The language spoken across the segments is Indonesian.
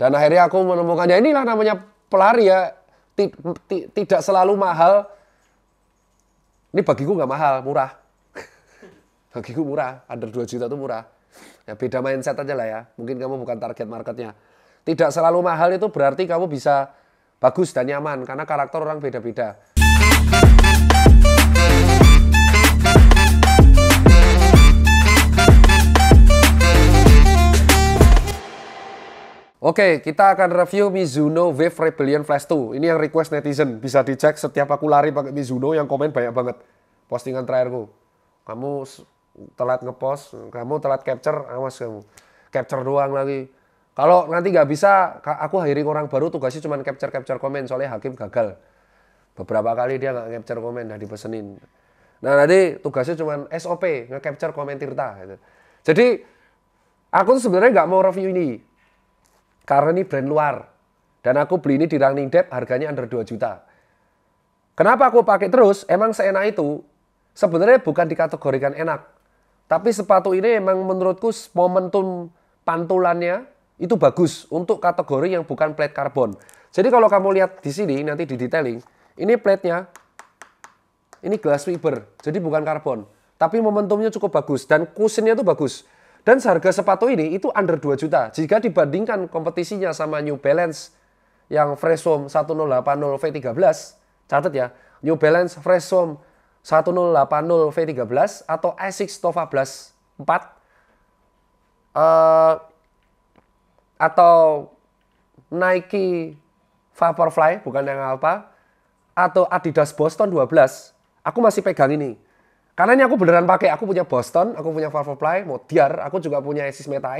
Dan akhirnya aku menemukannya. Inilah namanya pelari ya. Tidak selalu mahal. Ini bagiku nggak mahal, murah. bagiku murah. Under 2 juta itu murah. Ya, beda mindset aja lah ya. Mungkin kamu bukan target marketnya. Tidak selalu mahal itu berarti kamu bisa bagus dan nyaman. Karena karakter orang beda-beda. Oke, kita akan review Mizuno Wave Rebellion Flash 2. Ini yang request netizen. Bisa dicek setiap aku lari pakai Mizuno yang komen banyak banget. Postingan terakhirku. Kamu telat ngepost, kamu telat capture, awas kamu. Capture doang lagi. Kalau nanti nggak bisa, aku hiring orang baru tugasnya cuma capture-capture komen. Soalnya hakim gagal. Beberapa kali dia nggak capture komen, udah dipesenin. Nah nanti tugasnya cuma SOP, nge-capture komen Tirta. Gitu. Jadi, aku sebenarnya nggak mau review ini karena ini brand luar. Dan aku beli ini di Running Dep harganya under 2 juta. Kenapa aku pakai terus? Emang seenak itu? Sebenarnya bukan dikategorikan enak. Tapi sepatu ini emang menurutku momentum pantulannya itu bagus untuk kategori yang bukan plate karbon. Jadi kalau kamu lihat di sini nanti di detailing, ini plate-nya ini glass fiber, jadi bukan karbon. Tapi momentumnya cukup bagus dan kusennya itu bagus. Dan harga sepatu ini itu under 2 juta. Jika dibandingkan kompetisinya sama New Balance yang Fresh Home 1080 V13, catat ya, New Balance Fresh Home 1080 V13 atau Asics Tova Blast 4 uh, eh, atau Nike Vaporfly bukan yang apa atau Adidas Boston 12 aku masih pegang ini karena ini aku beneran pakai. Aku punya Boston, aku punya Firefly, Modiar, aku juga punya Asis Meta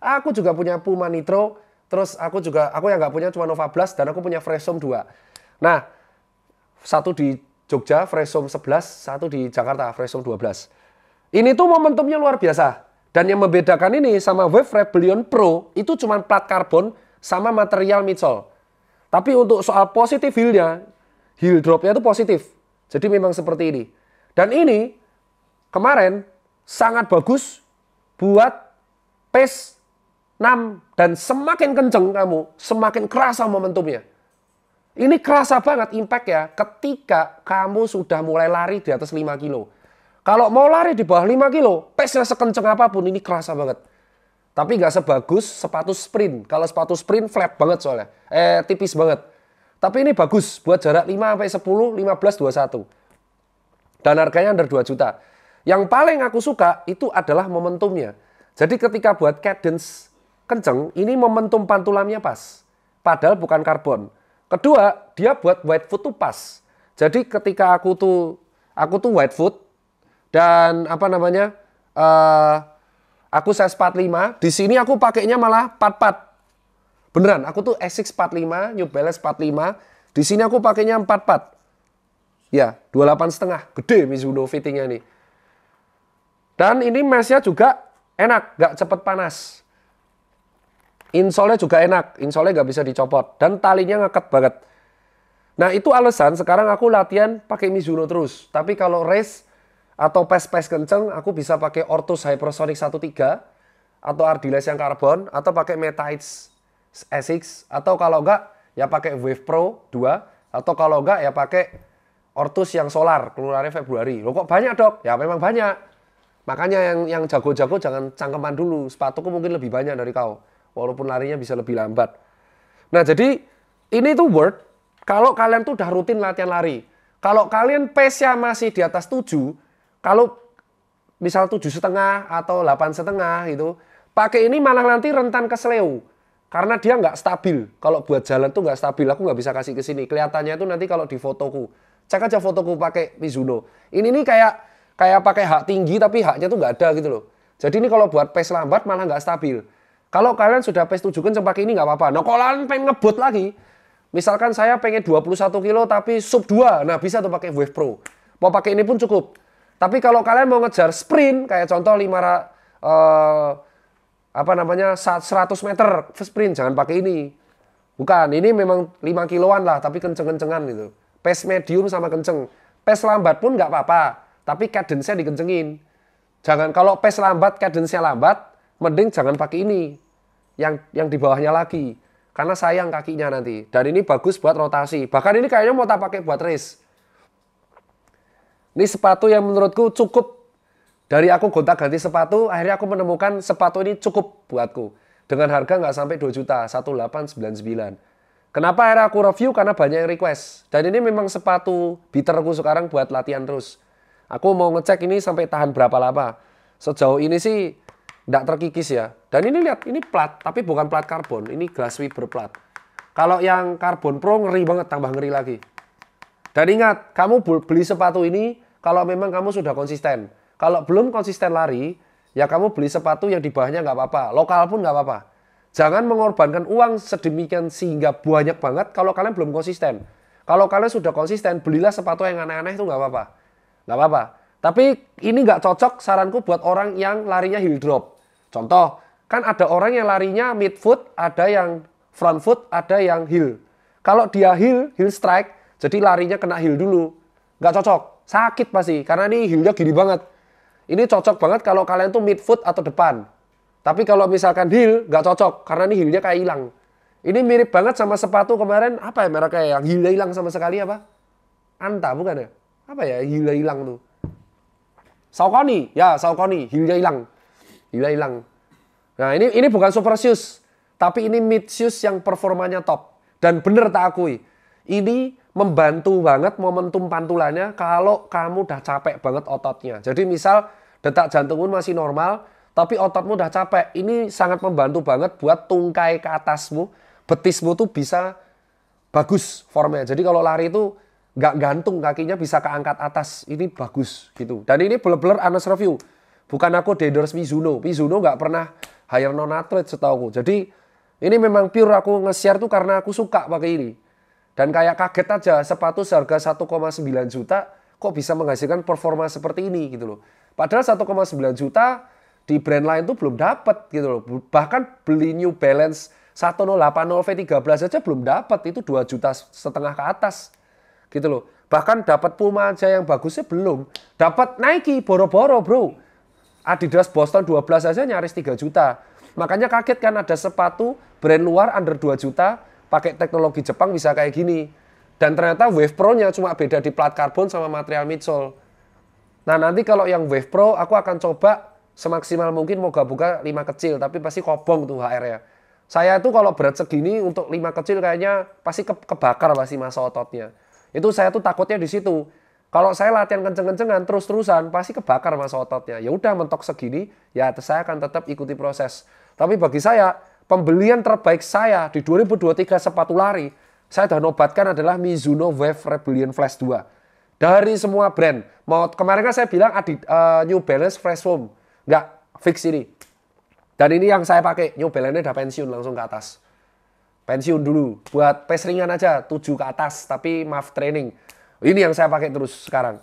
aku juga punya Puma Nitro, terus aku juga aku yang nggak punya cuma Nova Blast dan aku punya Freshom 2. Nah, satu di Jogja Freshom 11, satu di Jakarta Freshom 12. Ini tuh momentumnya luar biasa. Dan yang membedakan ini sama Wave Rebellion Pro itu cuma plat karbon sama material midsole. Tapi untuk soal positif heel-nya, heal drop-nya itu positif. Jadi memang seperti ini. Dan ini kemarin sangat bagus buat pace 6 dan semakin kenceng kamu, semakin kerasa momentumnya. Ini kerasa banget impact ya ketika kamu sudah mulai lari di atas 5 kilo. Kalau mau lari di bawah 5 kilo, pace-nya sekenceng apapun ini kerasa banget. Tapi nggak sebagus sepatu sprint. Kalau sepatu sprint flat banget soalnya. Eh, tipis banget. Tapi ini bagus buat jarak 5 sampai 10, 15, 21. Dan harganya under 2 juta. Yang paling aku suka itu adalah momentumnya. Jadi ketika buat cadence kenceng, ini momentum pantulannya pas. Padahal bukan karbon. Kedua, dia buat white foot tuh pas. Jadi ketika aku tuh aku tuh white foot dan apa namanya? Uh, aku size 45, di sini aku pakainya malah 44. Beneran, aku tuh Essex 45, New Balance 45, di sini aku pakainya 44. Ya, 28 setengah. Gede Mizuno fittingnya nih. Dan ini mesnya juga enak, nggak cepet panas. Insolnya juga enak, insolnya nggak bisa dicopot. Dan talinya ngeket banget. Nah itu alasan sekarang aku latihan pakai Mizuno terus. Tapi kalau race atau pes-pes kenceng, aku bisa pakai Ortus Hypersonic 13 atau Ardiles yang karbon atau pakai Metites SX atau kalau enggak ya pakai Wave Pro 2 atau kalau enggak ya pakai Ortus yang solar keluarnya Februari. Loh kok banyak dok? Ya memang banyak. Makanya yang yang jago-jago jangan cangkeman dulu. Sepatuku mungkin lebih banyak dari kau. Walaupun larinya bisa lebih lambat. Nah jadi ini tuh word. Kalau kalian tuh udah rutin latihan lari. Kalau kalian pace-nya masih di atas 7. Kalau misal tujuh setengah atau delapan setengah gitu. Pakai ini malah nanti rentan ke seleu. Karena dia nggak stabil. Kalau buat jalan tuh nggak stabil. Aku nggak bisa kasih ke sini. Kelihatannya itu nanti kalau di fotoku Cek aja fotoku pakai Mizuno. Ini nih kayak kayak pakai hak tinggi tapi haknya tuh nggak ada gitu loh. Jadi ini kalau buat pace lambat malah nggak stabil. Kalau kalian sudah pace 7 kenceng pakai ini nggak apa-apa. Nah kalau kalian pengen ngebut lagi, misalkan saya pengen 21 kilo tapi sub 2, nah bisa tuh pakai Wave Pro. Mau pakai ini pun cukup. Tapi kalau kalian mau ngejar sprint, kayak contoh 5 uh, eh, apa namanya 100 meter sprint, jangan pakai ini. Bukan, ini memang 5 kiloan lah, tapi kenceng-kencengan gitu. Pace medium sama kenceng. Pes lambat pun nggak apa-apa, tapi cadence-nya dikencengin. Jangan kalau pes lambat, cadence-nya lambat, mending jangan pakai ini. Yang yang di bawahnya lagi. Karena sayang kakinya nanti. Dan ini bagus buat rotasi. Bahkan ini kayaknya mau tak pakai buat race. Ini sepatu yang menurutku cukup dari aku gonta-ganti sepatu, akhirnya aku menemukan sepatu ini cukup buatku. Dengan harga nggak sampai 2 juta, 1899. Kenapa akhirnya aku review? Karena banyak yang request. Dan ini memang sepatu biterku sekarang buat latihan terus. Aku mau ngecek ini sampai tahan berapa lama. Sejauh ini sih tidak terkikis ya. Dan ini lihat, ini plat, tapi bukan plat karbon. Ini glass fiber plat. Kalau yang karbon pro ngeri banget, tambah ngeri lagi. Dan ingat, kamu beli sepatu ini kalau memang kamu sudah konsisten. Kalau belum konsisten lari, ya kamu beli sepatu yang di bawahnya nggak apa-apa. Lokal pun nggak apa-apa. Jangan mengorbankan uang sedemikian sehingga banyak banget kalau kalian belum konsisten. Kalau kalian sudah konsisten, belilah sepatu yang aneh-aneh itu nggak apa-apa. Nggak apa-apa. Tapi ini nggak cocok saranku buat orang yang larinya heel drop. Contoh, kan ada orang yang larinya mid foot, ada yang front foot, ada yang heel. Kalau dia heel, heel strike, jadi larinya kena heel dulu. Nggak cocok, sakit pasti, karena ini heelnya gini banget. Ini cocok banget kalau kalian tuh mid foot atau depan. Tapi kalau misalkan heel nggak cocok karena ini heelnya kayak hilang. Ini mirip banget sama sepatu kemarin apa ya mereknya yang heelnya hilang sama sekali apa? Anta bukan ya? Apa ya heelnya hilang tuh? Saucony, ya Saucony, heelnya hilang. Heelnya hilang. Nah, ini ini bukan super shoes, tapi ini mid shoes yang performanya top dan bener tak akui. Ini membantu banget momentum pantulannya kalau kamu udah capek banget ototnya. Jadi misal detak jantung pun masih normal, tapi ototmu udah capek. Ini sangat membantu banget buat tungkai ke atasmu, betismu tuh bisa bagus formnya. Jadi kalau lari itu nggak gantung kakinya bisa keangkat atas. Ini bagus gitu. Dan ini bener anas honest review. Bukan aku endorse Mizuno. Mizuno nggak pernah hire non athlete setahu Jadi ini memang pure aku nge-share tuh karena aku suka pakai ini. Dan kayak kaget aja sepatu seharga 1,9 juta kok bisa menghasilkan performa seperti ini gitu loh. Padahal 1,9 juta di brand lain tuh belum dapat gitu loh. Bahkan beli New Balance 1080 V13 aja belum dapat itu 2 juta setengah ke atas. Gitu loh. Bahkan dapat Puma aja yang bagusnya belum. Dapat Nike boro-boro, Bro. Adidas Boston 12 aja nyaris 3 juta. Makanya kaget kan ada sepatu brand luar under 2 juta pakai teknologi Jepang bisa kayak gini. Dan ternyata Wave Pro-nya cuma beda di plat karbon sama material midsole. Nah, nanti kalau yang Wave Pro aku akan coba semaksimal mungkin mau buka lima kecil tapi pasti kobong tuh HR ya saya itu kalau berat segini untuk lima kecil kayaknya pasti ke kebakar pasti masa ototnya itu saya tuh takutnya di situ kalau saya latihan kenceng-kencengan terus-terusan pasti kebakar masa ototnya ya udah mentok segini ya saya akan tetap ikuti proses tapi bagi saya pembelian terbaik saya di 2023 sepatu lari saya sudah nobatkan adalah Mizuno Wave Rebellion Flash 2 dari semua brand mau kemarin kan saya bilang Adidas uh, eh, New Balance Fresh Foam Enggak, fix ini. Dan ini yang saya pakai, New balance udah pensiun langsung ke atas. Pensiun dulu, buat pace ringan aja, 7 ke atas, tapi maaf training. Ini yang saya pakai terus sekarang.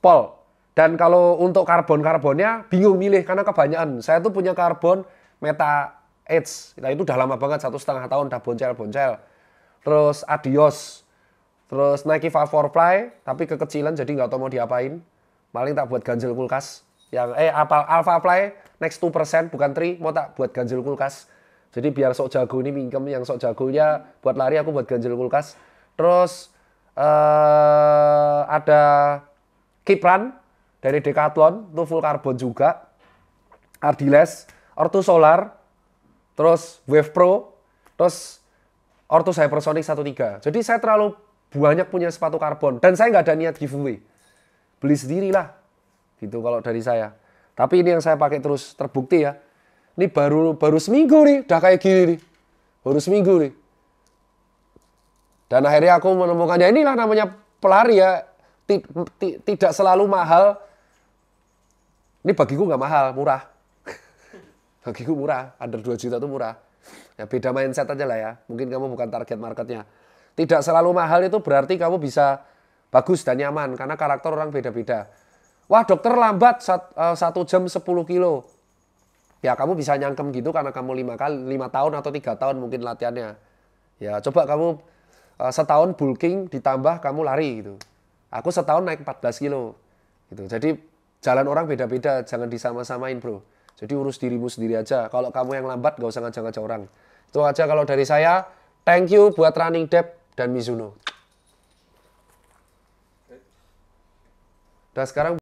Pol. Dan kalau untuk karbon-karbonnya, bingung milih, karena kebanyakan. Saya tuh punya karbon Meta Edge. Nah itu udah lama banget, satu setengah tahun udah boncel-boncel. Terus Adios. Terus Nike Fly tapi kekecilan jadi nggak tahu mau diapain. Paling tak buat ganjel kulkas yang eh apa alpha apply next 2% bukan 3 mau tak buat ganjil kulkas jadi biar sok jago ini mingkem yang sok jagonya buat lari aku buat ganjil kulkas terus eh ada Kipran dari Decathlon itu full karbon juga Ardiles Ortu Solar terus Wave Pro terus Ortus Hypersonic 13. Jadi saya terlalu banyak punya sepatu karbon dan saya nggak ada niat giveaway. Beli sendirilah. Gitu kalau dari saya. Tapi ini yang saya pakai terus terbukti ya. Ini baru baru seminggu nih, udah kayak gini nih. Baru seminggu nih. Dan akhirnya aku menemukannya inilah namanya pelari ya. Tidak selalu mahal. Ini bagiku nggak mahal, murah. bagiku murah, under 2 juta itu murah. Ya beda mindset aja lah ya. Mungkin kamu bukan target marketnya. Tidak selalu mahal itu berarti kamu bisa bagus dan nyaman karena karakter orang beda-beda. Wah dokter lambat eh, satu jam 10 kilo. Ya kamu bisa nyangkem gitu karena kamu lima kali lima tahun atau tiga tahun mungkin latihannya. Ya coba kamu eh, setahun bulking ditambah kamu lari gitu. Aku setahun naik 14 kilo. Gitu. Jadi jalan orang beda-beda, jangan disama-samain, Bro. Jadi urus dirimu sendiri aja. Kalau kamu yang lambat gak usah ngajak-ngajak orang. Itu aja kalau dari saya. Thank you buat Running Dep dan Mizuno. Dan sekarang